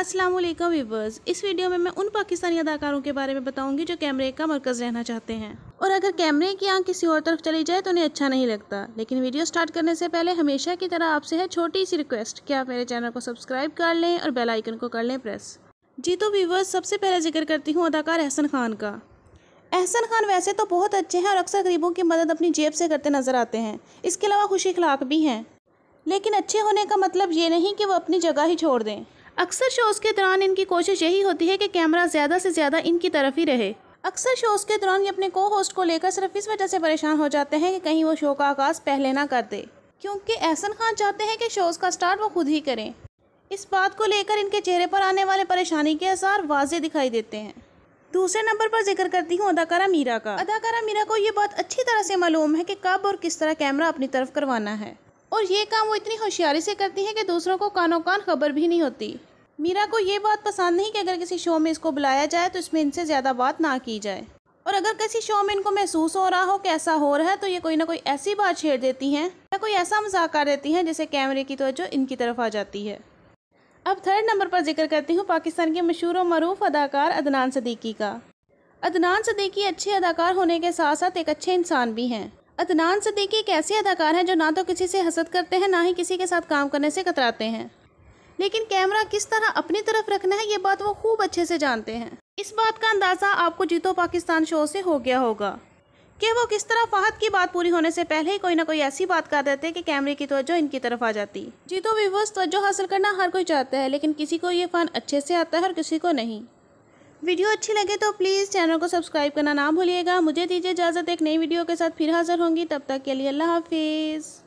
अस्सलाम वालेकुम व्यूवर्स इस वीडियो में मैं उन पाकिस्तानी अदाकारों के बारे में बताऊंगी जो कैमरे का मरकज़ रहना चाहते हैं और अगर कैमरे की आंख किसी और तरफ चली जाए तो उन्हें अच्छा नहीं लगता लेकिन वीडियो स्टार्ट करने से पहले हमेशा की तरह आपसे है छोटी सी रिक्वेस्ट कि आप मेरे चैनल को सब्सक्राइब कर लें और बेल आइकन को कर लें प्रेस जी तो व्यूवर्स सबसे पहले जिक्र करती हूँ अदाकार एहसन खान का एहसन खान वैसे तो बहुत अच्छे हैं और अक्सर गरीबों की मदद अपनी जेब से करते नज़र आते हैं इसके अलावा खुशी अखलाक भी हैं लेकिन अच्छे होने का मतलब ये नहीं कि वो अपनी जगह ही छोड़ दें अक्सर शोज़ के दौरान इनकी कोशिश यही होती है कि कैमरा ज़्यादा से ज़्यादा इनकी तरफ ही रहे अक्सर शोज़ के दौरान ये अपने को होस्ट को लेकर सिर्फ इस वजह से परेशान हो जाते हैं कि कहीं वो शो का आगाज़ पहले ना कर दे क्योंकि एहसन खान चाहते हैं कि शोज़ का स्टार्ट वो खुद ही करें इस बात को लेकर इनके चेहरे पर आने वाले परेशानी के आसार वाजे दिखाई देते हैं दूसरे नंबर पर जिक्र करती हूँ अदाकारा मीरा का अदाकारा मीरा को ये बात अच्छी तरह से मालूम है कि कब और किस तरह कैमरा अपनी तरफ करवाना है और ये काम वो इतनी होशियारी से करती है कि दूसरों को कानों कान खबर भी नहीं होती मीरा को ये बात पसंद नहीं कि अगर किसी शो में इसको बुलाया जाए तो इसमें इनसे ज़्यादा बात ना की जाए और अगर किसी शो में इनको महसूस हो रहा हो कि ऐसा हो रहा है तो ये कोई ना कोई ऐसी बात छेड़ देती हैं या कोई ऐसा मजाक कर देती हैं जैसे कैमरे की तोज्जो इनकी तरफ आ जाती है अब थर्ड नंबर पर जिक्र करती हूँ पाकिस्तान के मशहूर और मरूफ अदाकार अदनान सदीकी का अदनान सदीकी अच्छे अदाकार होने के साथ साथ एक अच्छे इंसान भी हैं अदनान सदीकी एक ऐसे अदाकार हैं जो ना तो किसी से हसद करते हैं ना ही किसी के साथ काम करने से कतराते हैं लेकिन कैमरा किस तरह अपनी तरफ रखना है ये बात वो खूब अच्छे से जानते हैं इस बात का अंदाज़ा आपको जीतो पाकिस्तान शो से हो गया होगा कि वो किस तरह फाहद की बात पूरी होने से पहले ही कोई ना कोई ऐसी बात कर देते कि कैमरे की तवज्जो इनकी तरफ आ जाती जीतो व्यूवर्स तवज्जो हासिल करना हर कोई चाहता है लेकिन किसी को ये फ़न अच्छे से आता है और किसी को नहीं वीडियो अच्छी लगे तो प्लीज़ चैनल को सब्सक्राइब करना ना भूलिएगा मुझे दीजिए इजाज़त एक नई वीडियो के साथ फिर हाजिर होंगी तब तक के लिए अल्लाह हाफिज़